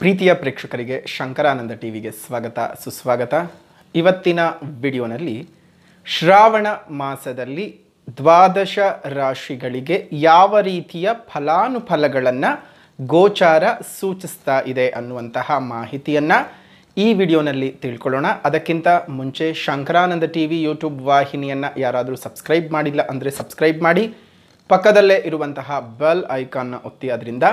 ಪ್ರೀತಿಯ ಪ್ರೇಕ್ಷಕರಿಗೆ ಶಂಕರಾನಂದ ಟಿ ವಿಗೆ ಸ್ವಾಗತ ಸುಸ್ವಾಗತ ಇವತ್ತಿನ ವಿಡಿಯೋನಲ್ಲಿ ಶ್ರಾವಣ ಮಾಸದಲ್ಲಿ ದ್ವಾದಶ ರಾಶಿಗಳಿಗೆ ಯಾವ ರೀತಿಯ ಫಲಾನುಫಲಗಳನ್ನು ಗೋಚಾರ ಸೂಚಿಸ್ತಾ ಇದೆ ಅನ್ನುವಂತಹ ಮಾಹಿತಿಯನ್ನು ಈ ವಿಡಿಯೋನಲ್ಲಿ ತಿಳ್ಕೊಳ್ಳೋಣ ಅದಕ್ಕಿಂತ ಮುಂಚೆ ಶಂಕರಾನಂದ ಟಿ ವಿ ಯೂಟ್ಯೂಬ್ ವಾಹಿನಿಯನ್ನು ಯಾರಾದರೂ ಸಬ್ಸ್ಕ್ರೈಬ್ ಮಾಡಿಲ್ಲ ಅಂದರೆ ಸಬ್ಸ್ಕ್ರೈಬ್ ಮಾಡಿ ಪಕ್ಕದಲ್ಲೇ ಇರುವಂತಹ ಬೆಲ್ ಐಕಾನ್ನ ಒತ್ತಿ ಅದರಿಂದ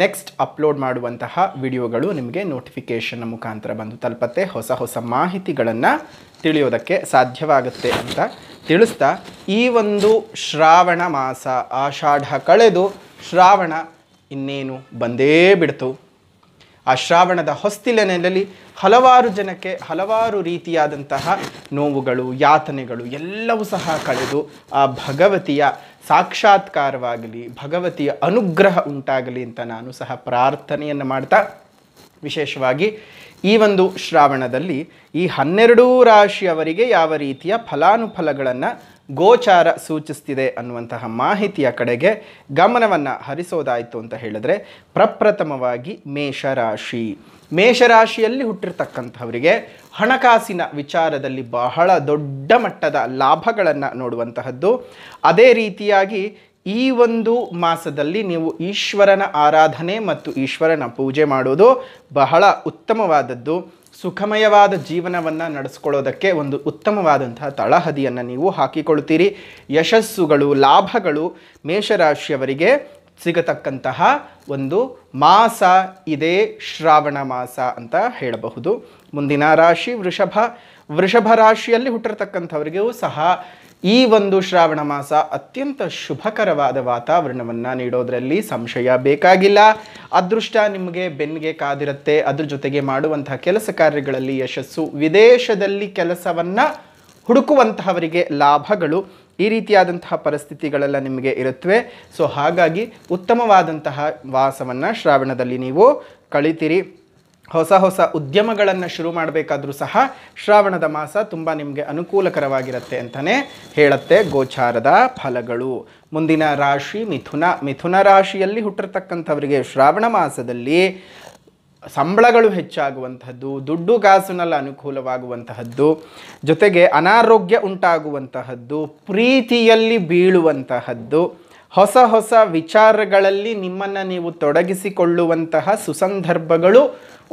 ನೆಕ್ಸ್ಟ್ ಅಪ್ಲೋಡ್ ಮಾಡುವಂತಹ ವಿಡಿಯೋಗಳು ನಿಮಗೆ ನೋಟಿಫಿಕೇಷನ್ನ ಮುಖಾಂತರ ಬಂದು ತಲುಪತ್ತೆ ಹೊಸ ಹೊಸ ಮಾಹಿತಿಗಳನ್ನು ತಿಳಿಯೋದಕ್ಕೆ ಸಾಧ್ಯವಾಗುತ್ತೆ ಅಂತ ತಿಳಿಸ್ತಾ ಈ ಒಂದು ಶ್ರಾವಣ ಮಾಸ ಆಷಾಢ ಕಳೆದು ಶ್ರಾವಣ ಇನ್ನೇನು ಬಂದೇ ಬಿಡ್ತು ಆ ಶ್ರಾವಣದ ಹೊಸ್ತಿಲನೆಯಲ್ಲಿ ಹಲವಾರು ಜನಕ್ಕೆ ಹಲವಾರು ರೀತಿಯಾದಂತಹ ನೋವುಗಳು ಯಾತನೆಗಳು ಎಲ್ಲವೂ ಸಹ ಕಳೆದು ಆ ಭಗವತಿಯ ಸಾಕ್ಷಾತ್ಕಾರವಾಗಲಿ ಭಗವತಿಯ ಅನುಗ್ರಹ ಉಂಟಾಗಲಿ ಅಂತ ನಾನು ಸಹ ಪ್ರಾರ್ಥನೆಯನ್ನು ಮಾಡ್ತಾ ವಿಶೇಷವಾಗಿ ಈ ಒಂದು ಶ್ರಾವಣದಲ್ಲಿ ಈ ಹನ್ನೆರಡೂ ರಾಶಿಯವರಿಗೆ ಯಾವ ರೀತಿಯ ಫಲಾನುಫಲಗಳನ್ನು ಗೋಚಾರ ಸೂಚಿಸ್ತಿದೆ ಅನ್ನುವಂತಹ ಮಾಹಿತಿಯ ಕಡೆಗೆ ಗಮನವನ್ನು ಹರಿಸೋದಾಯಿತು ಅಂತ ಹೇಳಿದ್ರೆ ಪ್ರಪ್ರಥಮವಾಗಿ ಮೇಷರಾಶಿ ಮೇಷರಾಶಿಯಲ್ಲಿ ಹುಟ್ಟಿರ್ತಕ್ಕಂಥವರಿಗೆ ಹಣಕಾಸಿನ ವಿಚಾರದಲ್ಲಿ ಬಹಳ ದೊಡ್ಡ ಮಟ್ಟದ ಲಾಭಗಳನ್ನು ನೋಡುವಂತಹದ್ದು ಅದೇ ರೀತಿಯಾಗಿ ಈ ಒಂದು ಮಾಸದಲ್ಲಿ ನೀವು ಈಶ್ವರನ ಆರಾಧನೆ ಮತ್ತು ಈಶ್ವರನ ಪೂಜೆ ಮಾಡೋದು ಬಹಳ ಉತ್ತಮವಾದದ್ದು ಸುಖಮಯವಾದ ಜೀವನವನ್ನು ನಡೆಸ್ಕೊಳ್ಳೋದಕ್ಕೆ ಒಂದು ಉತ್ತಮವಾದಂತಹ ತಳಹದಿಯನ್ನು ನೀವು ಹಾಕಿಕೊಳ್ತೀರಿ ಯಶಸ್ಸುಗಳು ಲಾಭಗಳು ಮೇಷರಾಶಿಯವರಿಗೆ ಸಿಗತಕ್ಕಂತಹ ಒಂದು ಮಾಸ ಇದೇ ಶ್ರಾವಣ ಮಾಸ ಅಂತ ಹೇಳಬಹುದು ಮುಂದಿನ ರಾಶಿ ವೃಷಭ ವೃಷಭ ರಾಶಿಯಲ್ಲಿ ಹುಟ್ಟಿರ್ತಕ್ಕಂಥವರಿಗೂ ಸಹ ಈ ಒಂದು ಶ್ರಾವಣ ಮಾಸ ಅತ್ಯಂತ ಶುಭಕರವಾದ ವಾತಾವರಣವನ್ನು ನೀಡೋದರಲ್ಲಿ ಸಂಶಯ ಬೇಕಾಗಿಲ್ಲ ಅದೃಷ್ಟ ನಿಮಗೆ ಬೆನ್ನಿಗೆ ಕಾದಿರುತ್ತೆ ಅದ್ರ ಜೊತೆಗೆ ಮಾಡುವಂತಹ ಕೆಲಸ ಕಾರ್ಯಗಳಲ್ಲಿ ಯಶಸ್ಸು ವಿದೇಶದಲ್ಲಿ ಕೆಲಸವನ್ನು ಹುಡುಕುವಂತಹವರಿಗೆ ಲಾಭಗಳು ಈ ರೀತಿಯಾದಂತಹ ಪರಿಸ್ಥಿತಿಗಳೆಲ್ಲ ನಿಮಗೆ ಇರುತ್ತವೆ ಸೊ ಹಾಗಾಗಿ ಉತ್ತಮವಾದಂತಹ ವಾಸವನ್ನು ಶ್ರಾವಣದಲ್ಲಿ ನೀವು ಕಳಿತೀರಿ ಹೊಸ ಹೊಸ ಉದ್ಯಮಗಳನ್ನು ಶುರು ಮಾಡಬೇಕಾದ್ರೂ ಸಹ ಶ್ರಾವಣದ ಮಾಸ ತುಂಬ ನಿಮಗೆ ಅನುಕೂಲಕರವಾಗಿರುತ್ತೆ ಅಂತಲೇ ಹೇಳುತ್ತೆ ಗೋಚಾರದ ಫಲಗಳು ಮುಂದಿನ ರಾಶಿ ಮಿಥುನ ಮಿಥುನ ರಾಶಿಯಲ್ಲಿ ಹುಟ್ಟಿರ್ತಕ್ಕಂಥವರಿಗೆ ಶ್ರಾವಣ ಮಾಸದಲ್ಲಿ ಸಂಬಳಗಳು ಹೆಚ್ಚಾಗುವಂತಹದ್ದು ದುಡ್ಡು ಗಾಸಿನಲ್ಲಿ ಅನುಕೂಲವಾಗುವಂತಹದ್ದು ಜೊತೆಗೆ ಅನಾರೋಗ್ಯ ಉಂಟಾಗುವಂತಹದ್ದು ಪ್ರೀತಿಯಲ್ಲಿ ಬೀಳುವಂತಹದ್ದು ಹೊಸ ಹೊಸ ವಿಚಾರಗಳಲ್ಲಿ ನಿಮ್ಮನ್ನು ನೀವು ತೊಡಗಿಸಿಕೊಳ್ಳುವಂತಹ ಸುಸಂದರ್ಭಗಳು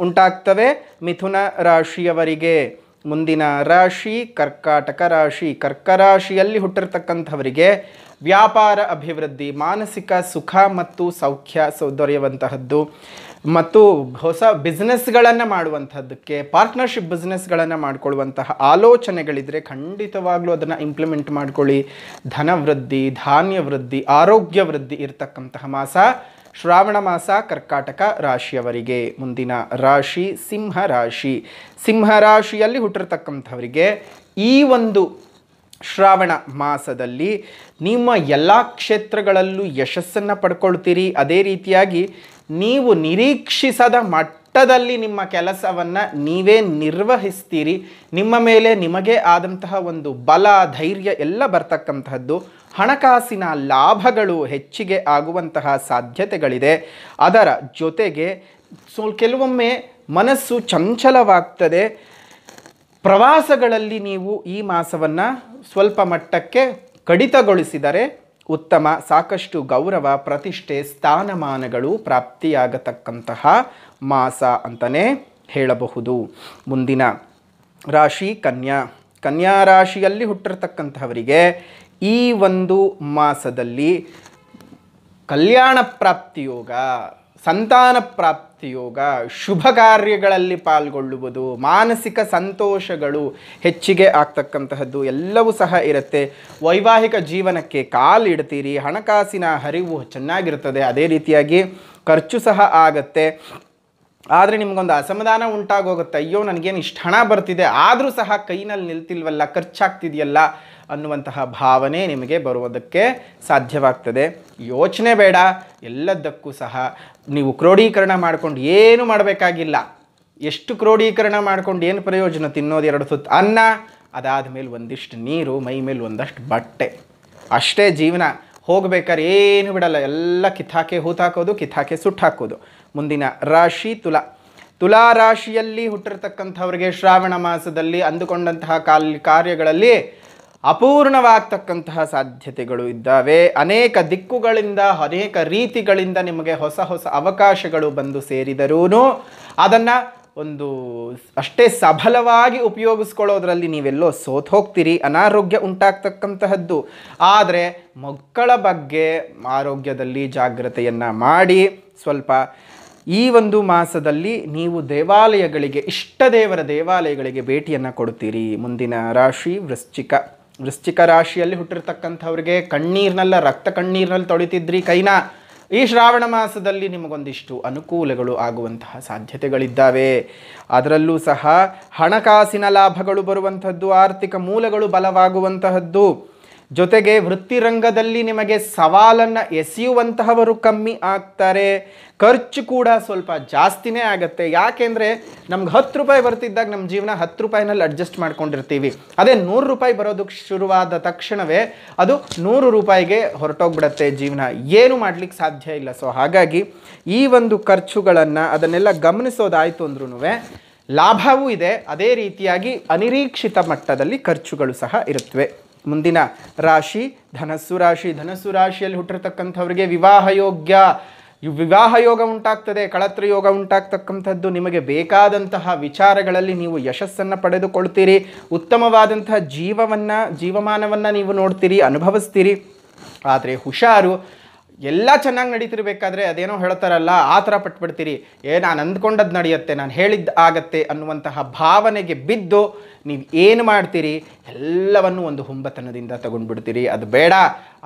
ಉಂಟಾಗ್ತವೆ ಮಿಥುನ ರಾಶಿಯವರಿಗೆ ಮುಂದಿನ ರಾಶಿ ಕರ್ಕಾಟಕ ರಾಶಿ ಕರ್ಕ ರಾಶಿಯಲ್ಲಿ ಹುಟ್ಟಿರ್ತಕ್ಕಂಥವರಿಗೆ ವ್ಯಾಪಾರ ಅಭಿವೃದ್ಧಿ ಮಾನಸಿಕ ಸುಖ ಮತ್ತು ಸೌಖ್ಯ ದೊರೆಯುವಂತಹದ್ದು ಮತ್ತು ಹೊಸ ಬಿಸ್ನೆಸ್ಗಳನ್ನು ಮಾಡುವಂಥದ್ದಕ್ಕೆ ಪಾರ್ಟ್ನರ್ಶಿಪ್ ಬಿಸ್ನೆಸ್ಗಳನ್ನು ಮಾಡಿಕೊಳ್ಳುವಂತಹ ಆಲೋಚನೆಗಳಿದ್ರೆ ಖಂಡಿತವಾಗ್ಲೂ ಅದನ್ನು ಇಂಪ್ಲಿಮೆಂಟ್ ಮಾಡ್ಕೊಳ್ಳಿ ಧನವೃದ್ಧಿ ಧಾನ್ಯ ವೃದ್ಧಿ ಆರೋಗ್ಯ ವೃದ್ಧಿ ಇರತಕ್ಕಂತಹ ಮಾಸ ಶ್ರಾವಣ ಮಾಸ ಕರ್ಕಾಟಕ ರಾಶಿಯವರಿಗೆ ಮುಂದಿನ ರಾಶಿ ಸಿಂಹ ರಾಶಿ ಸಿಂಹ ರಾಶಿಯಲ್ಲಿ ಹುಟ್ಟಿರ್ತಕ್ಕಂಥವರಿಗೆ ಈ ಒಂದು ಶ್ರಾವಣ ಮಾಸದಲ್ಲಿ ನಿಮ್ಮ ಎಲ್ಲ ಕ್ಷೇತ್ರಗಳಲ್ಲೂ ಯಶಸ್ಸನ್ನು ಪಡ್ಕೊಳ್ತೀರಿ ಅದೇ ರೀತಿಯಾಗಿ ನೀವು ನಿರೀಕ್ಷಿಸದ ಮಟ್ಟದಲ್ಲಿ ನಿಮ್ಮ ಕೆಲಸವನ್ನು ನೀವೇ ನಿರ್ವಹಿಸ್ತೀರಿ ನಿಮ್ಮ ಮೇಲೆ ನಿಮಗೆ ಆದಂತಹ ಒಂದು ಬಲ ಧೈರ್ಯ ಎಲ್ಲ ಬರ್ತಕ್ಕಂತಹದ್ದು ಹಣಕಾಸಿನ ಲಾಭಗಳು ಹೆಚ್ಚಿಗೆ ಆಗುವಂತಹ ಸಾಧ್ಯತೆಗಳಿದೆ ಅದರ ಜೊತೆಗೆ ಸೊ ಕೆಲವೊಮ್ಮೆ ಮನಸ್ಸು ಚಂಚಲವಾಗ್ತದೆ ಪ್ರವಾಸಗಳಲ್ಲಿ ನೀವು ಈ ಮಾಸವನ್ನು ಸ್ವಲ್ಪ ಮಟ್ಟಕ್ಕೆ ಕಡಿತಗೊಳಿಸಿದರೆ ಉತ್ತಮ ಸಾಕಷ್ಟು ಗೌರವ ಪ್ರತಿಷ್ಠೆ ಸ್ಥಾನಮಾನಗಳು ಪ್ರಾಪ್ತಿಯಾಗತಕ್ಕಂತಹ ಮಾಸ ಅಂತಲೇ ಹೇಳಬಹುದು ಮುಂದಿನ ರಾಶಿ ಕನ್ಯಾ ಕನ್ಯಾ ರಾಶಿಯಲ್ಲಿ ಹುಟ್ಟಿರ್ತಕ್ಕಂಥವರಿಗೆ ಈ ಒಂದು ಮಾಸದಲ್ಲಿ ಕಲ್ಯಾಣ ಪ್ರಾಪ್ತಿಯೋಗ ಸಂತಾನ ಪ್ರಾಪ್ತಿಯೋಗ ಶುಭ ಕಾರ್ಯಗಳಲ್ಲಿ ಪಾಲ್ಗೊಳ್ಳುವುದು ಮಾನಸಿಕ ಸಂತೋಷಗಳು ಹೆಚ್ಚಿಗೆ ಆಗ್ತಕ್ಕಂತಹದ್ದು ಎಲ್ಲವೂ ಸಹ ಇರುತ್ತೆ ವೈವಾಹಿಕ ಜೀವನಕ್ಕೆ ಕಾಲಿಡ್ತೀರಿ ಹಣಕಾಸಿನ ಹರಿವು ಚೆನ್ನಾಗಿರುತ್ತದೆ ಅದೇ ರೀತಿಯಾಗಿ ಖರ್ಚು ಸಹ ಆಗತ್ತೆ ಆದರೆ ನಿಮಗೊಂದು ಅಸಮಾಧಾನ ಉಂಟಾಗೋಗುತ್ತೆ ಅಯ್ಯೋ ನನಗೇನು ಇಷ್ಟು ಹಣ ಬರ್ತಿದೆ ಆದರೂ ಸಹ ಕೈನಲ್ಲಿ ನಿಲ್ತಿಲ್ವಲ್ಲ ಖರ್ಚಾಗ್ತಿದೆಯಲ್ಲ ಅನ್ನುವಂತಹ ಭಾವನೆ ನಿಮಗೆ ಬರುವುದಕ್ಕೆ ಸಾಧ್ಯವಾಗ್ತದೆ ಯೋಚನೆ ಬೇಡ ಎಲ್ಲದಕ್ಕೂ ಸಹ ನೀವು ಕ್ರೋಢೀಕರಣ ಮಾಡಿಕೊಂಡು ಏನು ಮಾಡಬೇಕಾಗಿಲ್ಲ ಎಷ್ಟು ಕ್ರೋಢೀಕರಣ ಮಾಡ್ಕೊಂಡು ಏನು ಪ್ರಯೋಜನ ತಿನ್ನೋದು ಎರಡು ಸುತ್ತು ಅನ್ನ ಅದಾದ ಮೇಲೆ ಒಂದಿಷ್ಟು ನೀರು ಮೈ ಮೇಲೆ ಒಂದಷ್ಟು ಬಟ್ಟೆ ಅಷ್ಟೇ ಜೀವನ ಹೋಗಬೇಕಾದ್ರೆ ಏನು ಬಿಡಲ್ಲ ಎಲ್ಲ ಕಿತ್ತಾಕೆ ಹೂತಾಕೋದು ಕಿತ್ತಾಕೆ ಸುಟ್ಟಾಕೋದು ಮುಂದಿನ ರಾಶಿ ತುಲಾ ತುಲಾ ರಾಶಿಯಲ್ಲಿ ಹುಟ್ಟಿರ್ತಕ್ಕಂಥವ್ರಿಗೆ ಶ್ರಾವಣ ಮಾಸದಲ್ಲಿ ಅಂದುಕೊಂಡಂತಹ ಕಾಲ್ ಕಾರ್ಯಗಳಲ್ಲಿ ಅಪೂರ್ಣವಾಗ್ತಕ್ಕಂತಹ ಸಾಧ್ಯತೆಗಳು ಇದ್ದಾವೆ ಅನೇಕ ದಿಕ್ಕುಗಳಿಂದ ಅನೇಕ ರೀತಿಗಳಿಂದ ನಿಮಗೆ ಹೊಸ ಹೊಸ ಅವಕಾಶಗಳು ಬಂದು ಸೇರಿದರೂ ಅದನ್ನು ಒಂದು ಅಷ್ಟೇ ಸಬಲವಾಗಿ ಉಪಯೋಗಿಸ್ಕೊಳ್ಳೋದ್ರಲ್ಲಿ ನೀವೆಲ್ಲೋ ಸೋತ್ ಹೋಗ್ತೀರಿ ಅನಾರೋಗ್ಯ ಉಂಟಾಗ್ತಕ್ಕಂತಹದ್ದು ಆದರೆ ಮಕ್ಕಳ ಬಗ್ಗೆ ಆರೋಗ್ಯದಲ್ಲಿ ಜಾಗ್ರತೆಯನ್ನು ಮಾಡಿ ಸ್ವಲ್ಪ ಈ ಒಂದು ಮಾಸದಲ್ಲಿ ನೀವು ದೇವಾಲಯಗಳಿಗೆ ಇಷ್ಟ ದೇವರ ದೇವಾಲಯಗಳಿಗೆ ಭೇಟಿಯನ್ನು ಕೊಡ್ತೀರಿ ಮುಂದಿನ ರಾಶಿ ವೃಶ್ಚಿಕ ವೃಶ್ಚಿಕ ರಾಶಿಯಲ್ಲಿ ಹುಟ್ಟಿರ್ತಕ್ಕಂಥವ್ರಿಗೆ ಕಣ್ಣೀರಿನಲ್ಲ ರಕ್ತ ಕಣ್ಣೀರಿನಲ್ಲಿ ತೊಳಿತಿದ್ರಿ ಕೈನ ಈ ಶ್ರಾವಣ ಮಾಸದಲ್ಲಿ ನಿಮಗೊಂದಿಷ್ಟು ಅನುಕೂಲಗಳು ಆಗುವಂತಹ ಸಾಧ್ಯತೆಗಳಿದ್ದಾವೆ ಅದರಲ್ಲೂ ಸಹ ಹಣಕಾಸಿನ ಲಾಭಗಳು ಬರುವಂಥದ್ದು ಆರ್ಥಿಕ ಮೂಲಗಳು ಬಲವಾಗುವಂತಹದ್ದು ಜೊತೆಗೆ ವೃತ್ತಿರಂಗದಲ್ಲಿ ನಿಮಗೆ ಸವಾಲನ್ನು ಎಸೆಯುವಂತಹವರು ಕಮ್ಮಿ ಆಗ್ತಾರೆ ಖರ್ಚು ಕೂಡ ಸ್ವಲ್ಪ ಜಾಸ್ತಿನೇ ಆಗುತ್ತೆ ಯಾಕೆಂದರೆ ನಮ್ಗೆ ಹತ್ತು ರೂಪಾಯಿ ಬರ್ತಿದ್ದಾಗ ನಮ್ಮ ಜೀವನ ಹತ್ತು ರೂಪಾಯಿನಲ್ಲಿ ಅಡ್ಜಸ್ಟ್ ಮಾಡ್ಕೊಂಡಿರ್ತೀವಿ ಅದೇ ನೂರು ರೂಪಾಯಿ ಬರೋದಕ್ಕೆ ಶುರುವಾದ ತಕ್ಷಣವೇ ಅದು ನೂರು ರೂಪಾಯಿಗೆ ಹೊರಟೋಗ್ಬಿಡತ್ತೆ ಜೀವನ ಏನು ಮಾಡಲಿಕ್ಕೆ ಸಾಧ್ಯ ಇಲ್ಲ ಸೊ ಹಾಗಾಗಿ ಈ ಒಂದು ಖರ್ಚುಗಳನ್ನು ಅದನ್ನೆಲ್ಲ ಗಮನಿಸೋದಾಯಿತು ಅಂದ್ರೂ ಲಾಭವೂ ಇದೆ ಅದೇ ರೀತಿಯಾಗಿ ಅನಿರೀಕ್ಷಿತ ಮಟ್ಟದಲ್ಲಿ ಖರ್ಚುಗಳು ಸಹ ಇರುತ್ತವೆ ಮುಂದಿನ ರಾಶಿ ಧನಸ್ಸು ರಾಶಿ ಧನಸ್ಸು ರಾಶಿಯಲ್ಲಿ ಹುಟ್ಟಿರ್ತಕ್ಕಂಥವ್ರಿಗೆ ವಿವಾಹ ಯೋಗ್ಯ ವಿವಾಹ ಯೋಗ ಉಂಟಾಗ್ತದೆ ಕಳತ್ರ ಯೋಗ ಉಂಟಾಗ್ತಕ್ಕಂಥದ್ದು ನಿಮಗೆ ಬೇಕಾದಂತಹ ವಿಚಾರಗಳಲ್ಲಿ ನೀವು ಯಶಸ್ಸನ್ನು ಪಡೆದುಕೊಳ್ತೀರಿ ಉತ್ತಮವಾದಂತಹ ಜೀವವನ್ನು ಜೀವಮಾನವನ್ನು ನೀವು ನೋಡ್ತೀರಿ ಅನುಭವಿಸ್ತೀರಿ ಆದರೆ ಹುಷಾರು ಎಲ್ಲ ಚೆನ್ನಾಗಿ ನಡೀತಿರ್ಬೇಕಾದ್ರೆ ಅದೇನೋ ಹೇಳ್ತಾರಲ್ಲ ಆ ಥರ ಪಟ್ಬಿಡ್ತೀರಿ ಏ ನಾನು ಅಂದ್ಕೊಂಡದ್ದು ನಡೆಯುತ್ತೆ ನಾನು ಹೇಳಿದ್ದು ಆಗತ್ತೆ ಅನ್ನುವಂತಹ ಭಾವನೆಗೆ ಬಿದ್ದು ನೀವು ಏನು ಮಾಡ್ತೀರಿ ಎಲ್ಲವನ್ನು ಒಂದು ಹುಂಬತನದಿಂದ ತಗೊಂಡ್ಬಿಡ್ತೀರಿ ಅದು ಬೇಡ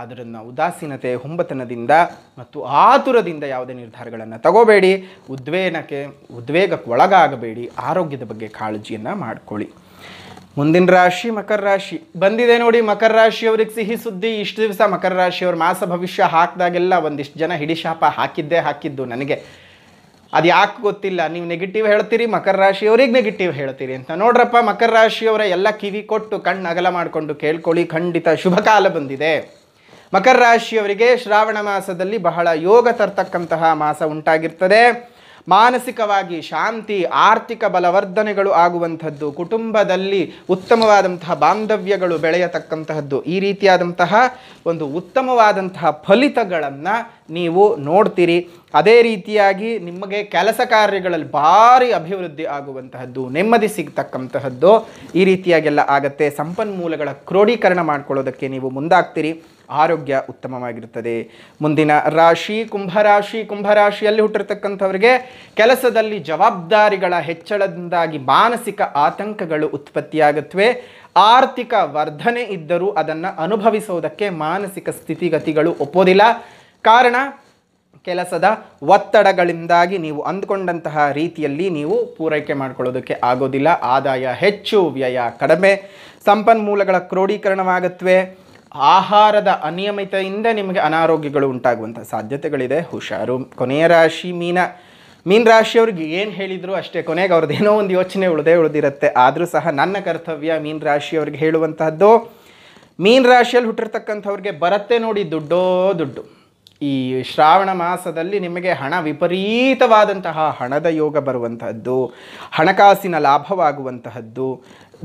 ಅದರನ್ನು ಉದಾಸೀನತೆ ಹುಂಬತನದಿಂದ ಮತ್ತು ಆತುರದಿಂದ ಯಾವುದೇ ನಿರ್ಧಾರಗಳನ್ನು ತಗೋಬೇಡಿ ಉದ್ವೇನಕ್ಕೆ ಉದ್ವೇಗಕ್ಕೆ ಒಳಗಾಗಬೇಡಿ ಆರೋಗ್ಯದ ಬಗ್ಗೆ ಕಾಳಜಿಯನ್ನು ಮಾಡ್ಕೊಳ್ಳಿ ಮುಂದಿನ ರಾಶಿ ಮಕರ ರಾಶಿ ಬಂದಿದೆ ನೋಡಿ ಮಕರ ರಾಶಿಯವ್ರಿಗೆ ಸಿಹಿ ಸುದ್ದಿ ಇಷ್ಟು ದಿವಸ ಮಕರ ರಾಶಿಯವ್ರ ಮಾಸ ಭವಿಷ್ಯ ಹಾಕಿದಾಗೆಲ್ಲ ಒಂದಿಷ್ಟು ಜನ ಹಿಡಿಶಾಪ ಶಾಪ ಹಾಕಿದ್ದೇ ಹಾಕಿದ್ದು ನನಗೆ ಅದು ಯಾಕೆ ಗೊತ್ತಿಲ್ಲ ನೀವು ನೆಗೆಟಿವ್ ಹೇಳ್ತೀರಿ ಮಕರ ರಾಶಿಯವ್ರಿಗೆ ನೆಗೆಟಿವ್ ಹೇಳ್ತೀರಿ ಅಂತ ನೋಡ್ರಪ್ಪ ಮಕರ ರಾಶಿಯವರ ಎಲ್ಲ ಕಿವಿ ಕೊಟ್ಟು ಕಣ್ಣು ಅಗಲ ಮಾಡಿಕೊಂಡು ಕೇಳ್ಕೊಳ್ಳಿ ಖಂಡಿತ ಶುಭ ಕಾಲ ಬಂದಿದೆ ಮಕರ ರಾಶಿಯವರಿಗೆ ಶ್ರಾವಣ ಮಾಸದಲ್ಲಿ ಬಹಳ ಯೋಗ ತರ್ತಕ್ಕಂತಹ ಮಾಸ ಉಂಟಾಗಿರ್ತದೆ ಮಾನಸಿಕವಾಗಿ ಶಾಂತಿ ಆರ್ಥಿಕ ಬಲವರ್ಧನೆಗಳು ಆಗುವಂಥದ್ದು ಕುಟುಂಬದಲ್ಲಿ ಉತ್ತಮವಾದಂತಹ ಬಾಂಧವ್ಯಗಳು ಬೆಳೆಯತಕ್ಕಂತಹದ್ದು ಈ ರೀತಿಯಾದಂತಹ ಒಂದು ಉತ್ತಮವಾದಂತಹ ಫಲಿತಗಳನ್ನು ನೀವು ನೋಡ್ತೀರಿ ಅದೇ ರೀತಿಯಾಗಿ ನಿಮಗೆ ಕೆಲಸ ಕಾರ್ಯಗಳಲ್ಲಿ ಭಾರಿ ಅಭಿವೃದ್ಧಿ ಆಗುವಂತಹದ್ದು ನೆಮ್ಮದಿ ಸಿಗ್ತಕ್ಕಂತಹದ್ದು ಈ ರೀತಿಯಾಗೆಲ್ಲ ಆಗತ್ತೆ ಸಂಪನ್ಮೂಲಗಳ ಕ್ರೋಢೀಕರಣ ಮಾಡ್ಕೊಳ್ಳೋದಕ್ಕೆ ನೀವು ಮುಂದಾಗ್ತೀರಿ ಆರೋಗ್ಯ ಉತ್ತಮವಾಗಿರುತ್ತದೆ ಮುಂದಿನ ರಾಶಿ ಕುಂಭರಾಶಿ ಕುಂಭರಾಶಿಯಲ್ಲಿ ಹುಟ್ಟಿರ್ತಕ್ಕಂಥವರಿಗೆ ಕೆಲಸದಲ್ಲಿ ಜವಾಬ್ದಾರಿಗಳ ಹೆಚ್ಚಳದಿಂದಾಗಿ ಮಾನಸಿಕ ಆತಂಕಗಳು ಉತ್ಪತ್ತಿಯಾಗುತ್ತವೆ ಆರ್ಥಿಕ ವರ್ಧನೆ ಇದ್ದರೂ ಅದನ್ನು ಅನುಭವಿಸೋದಕ್ಕೆ ಮಾನಸಿಕ ಸ್ಥಿತಿಗತಿಗಳು ಒಪ್ಪೋದಿಲ್ಲ ಕಾರಣ ಕೆಲಸದ ಒತ್ತಡಗಳಿಂದಾಗಿ ನೀವು ಅಂದ್ಕೊಂಡಂತಹ ರೀತಿಯಲ್ಲಿ ನೀವು ಪೂರೈಕೆ ಮಾಡಿಕೊಳ್ಳೋದಕ್ಕೆ ಆಗೋದಿಲ್ಲ ಆದಾಯ ಹೆಚ್ಚು ವ್ಯಯ ಕಡಿಮೆ ಸಂಪನ್ಮೂಲಗಳ ಕ್ರೋಢೀಕರಣವಾಗುತ್ತವೆ ಆಹಾರದ ಅನಿಯಮಿತೆಯಿಂದ ನಿಮಗೆ ಅನಾರೋಗ್ಯಗಳು ಉಂಟಾಗುವಂಥ ಸಾಧ್ಯತೆಗಳಿದೆ ಹುಷಾರು ಕೊನೆಯ ರಾಶಿ ಮೀನ ಮೀನ ರಾಶಿಯವ್ರಿಗೆ ಏನು ಹೇಳಿದರೂ ಅಷ್ಟೇ ಕೊನೆಗೆ ಅವ್ರದ್ದು ಏನೋ ಒಂದು ಯೋಚನೆ ಉಳದೇ ಉಳಿದಿರುತ್ತೆ ಆದರೂ ಸಹ ನನ್ನ ಕರ್ತವ್ಯ ಮೀನ ರಾಶಿಯವ್ರಿಗೆ ಹೇಳುವಂತಹದ್ದು ಮೀನ ರಾಶಿಯಲ್ಲಿ ಹುಟ್ಟಿರ್ತಕ್ಕಂಥವ್ರಿಗೆ ಬರತ್ತೆ ನೋಡಿ ದುಡ್ಡೋ ದುಡ್ಡು ಈ ಶ್ರಾವಣ ಮಾಸದಲ್ಲಿ ನಿಮಗೆ ಹಣ ವಿಪರೀತವಾದಂತಹ ಹಣದ ಯೋಗ ಬರುವಂತಹದ್ದು ಹಣಕಾಸಿನ ಲಾಭವಾಗುವಂತಹದ್ದು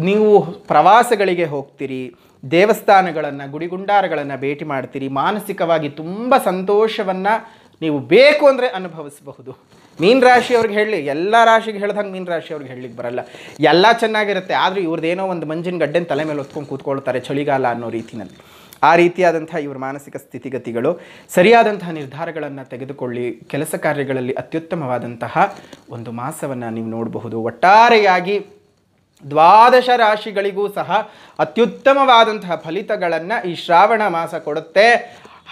ನೀವು ಪ್ರವಾಸಗಳಿಗೆ ಹೋಗ್ತೀರಿ ದೇವಸ್ಥಾನಗಳನ್ನು ಗುಡಿಗುಂಡಾರಗಳನ್ನು ಭೇಟಿ ಮಾಡ್ತೀರಿ ಮಾನಸಿಕವಾಗಿ ತುಂಬ ಸಂತೋಷವನ್ನು ನೀವು ಬೇಕು ಅಂದರೆ ಅನುಭವಿಸಬಹುದು ಮೀನು ರಾಶಿಯವ್ರಿಗೆ ಹೇಳಿ ಎಲ್ಲ ರಾಶಿಗೆ ಹೇಳ್ದಂಗೆ ರಾಶಿ ಹೇಳಲಿಕ್ಕೆ ಬರಲ್ಲ ಎಲ್ಲ ಚೆನ್ನಾಗಿರುತ್ತೆ ಆದರೂ ಇವ್ರದ್ದೇನೋ ಒಂದು ಮಂಜಿನ ಗಡ್ಡೆನ ತಲೆ ಮೇಲೆ ಹೊತ್ಕೊಂಡು ಕೂತ್ಕೊಳ್ತಾರೆ ಚಳಿಗಾಲ ಅನ್ನೋ ರೀತಿನಲ್ಲಿ ಆ ರೀತಿಯಾದಂಥ ಇವರ ಮಾನಸಿಕ ಸ್ಥಿತಿಗತಿಗಳು ಸರಿಯಾದಂತಹ ನಿರ್ಧಾರಗಳನ್ನು ತೆಗೆದುಕೊಳ್ಳಿ ಕೆಲಸ ಕಾರ್ಯಗಳಲ್ಲಿ ಅತ್ಯುತ್ತಮವಾದಂತಹ ಒಂದು ಮಾಸವನ್ನು ನೀವು ನೋಡಬಹುದು ಒಟ್ಟಾರೆಯಾಗಿ ದ್ವಾದಶ ರಾಶಿಗಳಿಗೂ ಸಹ ಅತ್ಯುತ್ತಮವಾದಂತಹ ಫಲಿತಗಳನ್ನು ಈ ಶ್ರಾವಣ ಮಾಸ ಕೊಡುತ್ತೆ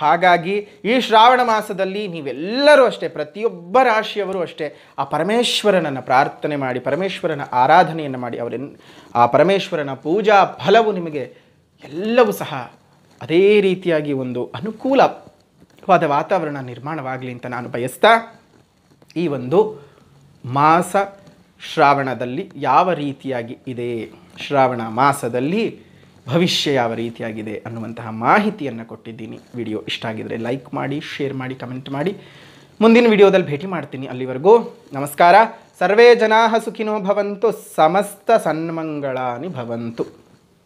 ಹಾಗಾಗಿ ಈ ಶ್ರಾವಣ ಮಾಸದಲ್ಲಿ ನೀವೆಲ್ಲರೂ ಅಷ್ಟೇ ಪ್ರತಿಯೊಬ್ಬ ರಾಶಿಯವರು ಅಷ್ಟೇ ಆ ಪರಮೇಶ್ವರನನ್ನು ಪ್ರಾರ್ಥನೆ ಮಾಡಿ ಪರಮೇಶ್ವರನ ಆರಾಧನೆಯನ್ನು ಮಾಡಿ ಅವರ ಆ ಪರಮೇಶ್ವರನ ಪೂಜಾ ಫಲವು ನಿಮಗೆ ಎಲ್ಲವೂ ಸಹ ಅದೇ ರೀತಿಯಾಗಿ ಒಂದು ಅನುಕೂಲವಾದ ವಾತಾವರಣ ನಿರ್ಮಾಣವಾಗಲಿ ಅಂತ ನಾನು ಬಯಸ್ತಾ ಈ ಒಂದು ಮಾಸ ಶ್ರಾವಣದಲ್ಲಿ ಯಾವ ರೀತಿಯಾಗಿ ಇದೆ ಶ್ರಾವಣ ಮಾಸದಲ್ಲಿ ಭವಿಷ್ಯ ಯಾವ ರೀತಿಯಾಗಿದೆ ಅನ್ನುವಂತಹ ಮಾಹಿತಿಯನ್ನು ಕೊಟ್ಟಿದ್ದೀನಿ ವಿಡಿಯೋ ಇಷ್ಟ ಆಗಿದರೆ ಲೈಕ್ ಮಾಡಿ ಶೇರ್ ಮಾಡಿ ಕಮೆಂಟ್ ಮಾಡಿ ಮುಂದಿನ ವಿಡಿಯೋದಲ್ಲಿ ಭೇಟಿ ಮಾಡ್ತೀನಿ ಅಲ್ಲಿವರೆಗೂ ನಮಸ್ಕಾರ ಸರ್ವೇ ಜನಾ ಸುಖಿನೋ ಭವಂತು ಸಮಸ್ತ ಸನ್ಮಂಗಳಾನಿ ಭವಂತು